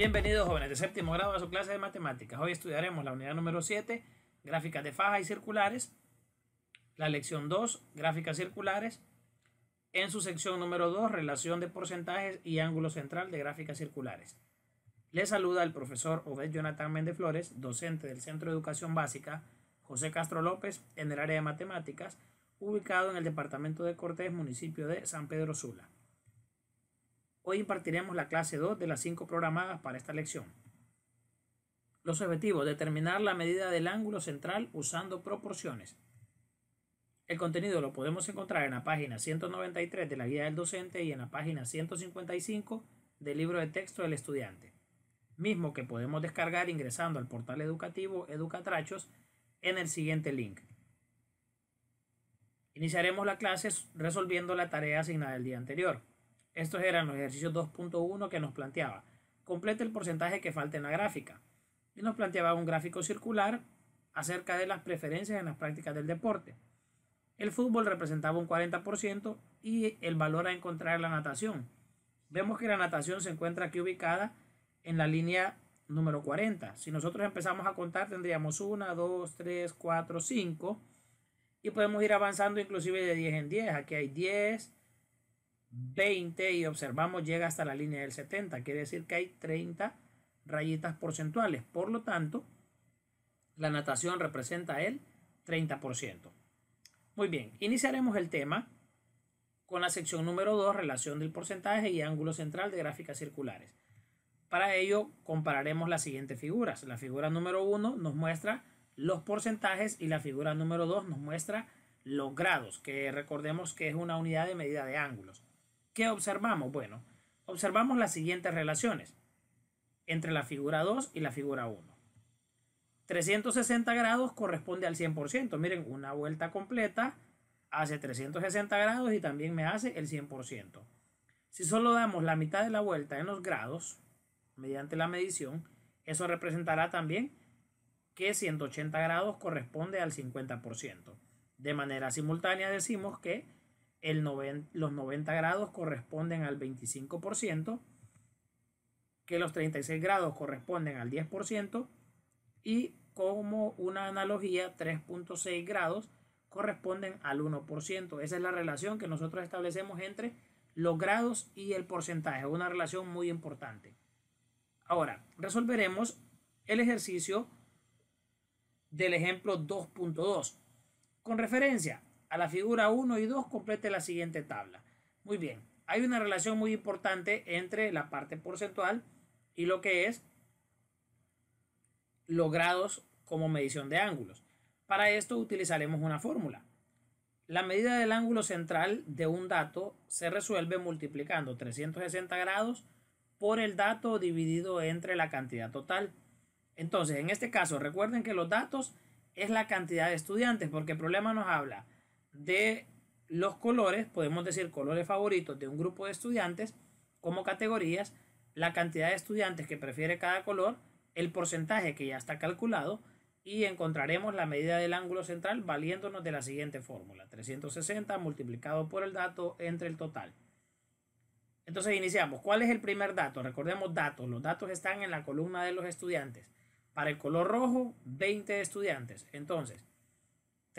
Bienvenidos jóvenes de séptimo grado a su clase de matemáticas. Hoy estudiaremos la unidad número 7, gráficas de faja y circulares, la lección 2, gráficas circulares, en su sección número 2, relación de porcentajes y ángulo central de gráficas circulares. Les saluda el profesor Obed Jonathan Méndez Flores, docente del Centro de Educación Básica José Castro López en el área de matemáticas, ubicado en el departamento de Cortés, municipio de San Pedro Sula. Hoy impartiremos la clase 2 de las 5 programadas para esta lección. Los objetivos. Determinar la medida del ángulo central usando proporciones. El contenido lo podemos encontrar en la página 193 de la guía del docente y en la página 155 del libro de texto del estudiante, mismo que podemos descargar ingresando al portal educativo Educatrachos en el siguiente link. Iniciaremos la clase resolviendo la tarea asignada el día anterior. Estos eran los ejercicios 2.1 que nos planteaba. Complete el porcentaje que falta en la gráfica. Y nos planteaba un gráfico circular acerca de las preferencias en las prácticas del deporte. El fútbol representaba un 40% y el valor a encontrar la natación. Vemos que la natación se encuentra aquí ubicada en la línea número 40. Si nosotros empezamos a contar tendríamos 1, 2, 3, 4, 5 y podemos ir avanzando inclusive de 10 en 10. Aquí hay 10, 20 y observamos llega hasta la línea del 70. Quiere decir que hay 30 rayitas porcentuales. Por lo tanto, la natación representa el 30%. Muy bien, iniciaremos el tema con la sección número 2, relación del porcentaje y ángulo central de gráficas circulares. Para ello, compararemos las siguientes figuras. La figura número 1 nos muestra los porcentajes y la figura número 2 nos muestra los grados, que recordemos que es una unidad de medida de ángulos. ¿Qué observamos? Bueno, observamos las siguientes relaciones entre la figura 2 y la figura 1. 360 grados corresponde al 100%. Miren, una vuelta completa hace 360 grados y también me hace el 100%. Si solo damos la mitad de la vuelta en los grados, mediante la medición, eso representará también que 180 grados corresponde al 50%. De manera simultánea decimos que el los 90 grados corresponden al 25%, que los 36 grados corresponden al 10% y como una analogía 3.6 grados corresponden al 1%. Esa es la relación que nosotros establecemos entre los grados y el porcentaje, una relación muy importante. Ahora, resolveremos el ejercicio del ejemplo 2.2 con referencia a la figura 1 y 2 complete la siguiente tabla. Muy bien, hay una relación muy importante entre la parte porcentual y lo que es logrados como medición de ángulos. Para esto utilizaremos una fórmula. La medida del ángulo central de un dato se resuelve multiplicando 360 grados por el dato dividido entre la cantidad total. Entonces, en este caso, recuerden que los datos es la cantidad de estudiantes, porque el problema nos habla de los colores, podemos decir colores favoritos de un grupo de estudiantes como categorías, la cantidad de estudiantes que prefiere cada color, el porcentaje que ya está calculado y encontraremos la medida del ángulo central valiéndonos de la siguiente fórmula, 360 multiplicado por el dato entre el total. Entonces iniciamos. ¿Cuál es el primer dato? Recordemos datos. Los datos están en la columna de los estudiantes. Para el color rojo, 20 estudiantes. Entonces,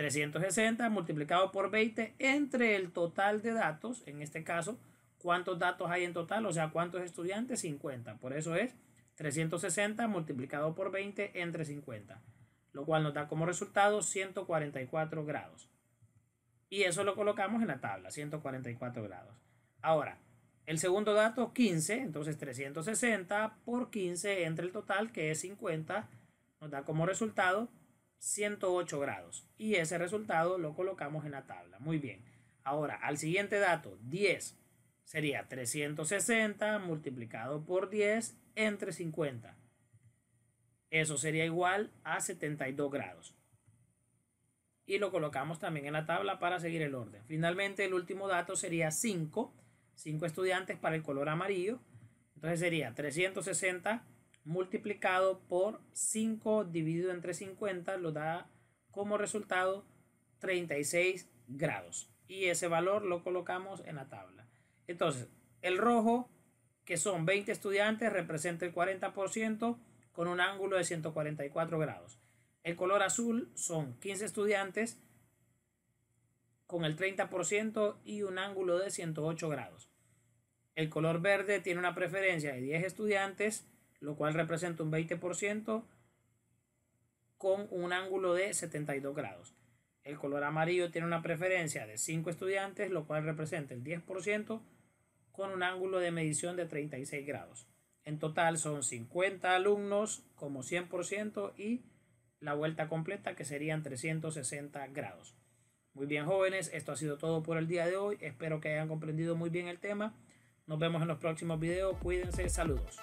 360 multiplicado por 20 entre el total de datos, en este caso, ¿cuántos datos hay en total? O sea, ¿cuántos estudiantes? 50. Por eso es 360 multiplicado por 20 entre 50, lo cual nos da como resultado 144 grados. Y eso lo colocamos en la tabla, 144 grados. Ahora, el segundo dato, 15, entonces 360 por 15 entre el total, que es 50, nos da como resultado 108 grados. Y ese resultado lo colocamos en la tabla. Muy bien. Ahora, al siguiente dato, 10 sería 360 multiplicado por 10 entre 50. Eso sería igual a 72 grados. Y lo colocamos también en la tabla para seguir el orden. Finalmente, el último dato sería 5. 5 estudiantes para el color amarillo. Entonces sería 360 multiplicado por 5 dividido entre 50 lo da como resultado 36 grados. Y ese valor lo colocamos en la tabla. Entonces, el rojo, que son 20 estudiantes, representa el 40% con un ángulo de 144 grados. El color azul son 15 estudiantes con el 30% y un ángulo de 108 grados. El color verde tiene una preferencia de 10 estudiantes lo cual representa un 20% con un ángulo de 72 grados. El color amarillo tiene una preferencia de 5 estudiantes, lo cual representa el 10% con un ángulo de medición de 36 grados. En total son 50 alumnos como 100% y la vuelta completa que serían 360 grados. Muy bien jóvenes, esto ha sido todo por el día de hoy. Espero que hayan comprendido muy bien el tema. Nos vemos en los próximos videos. Cuídense, saludos.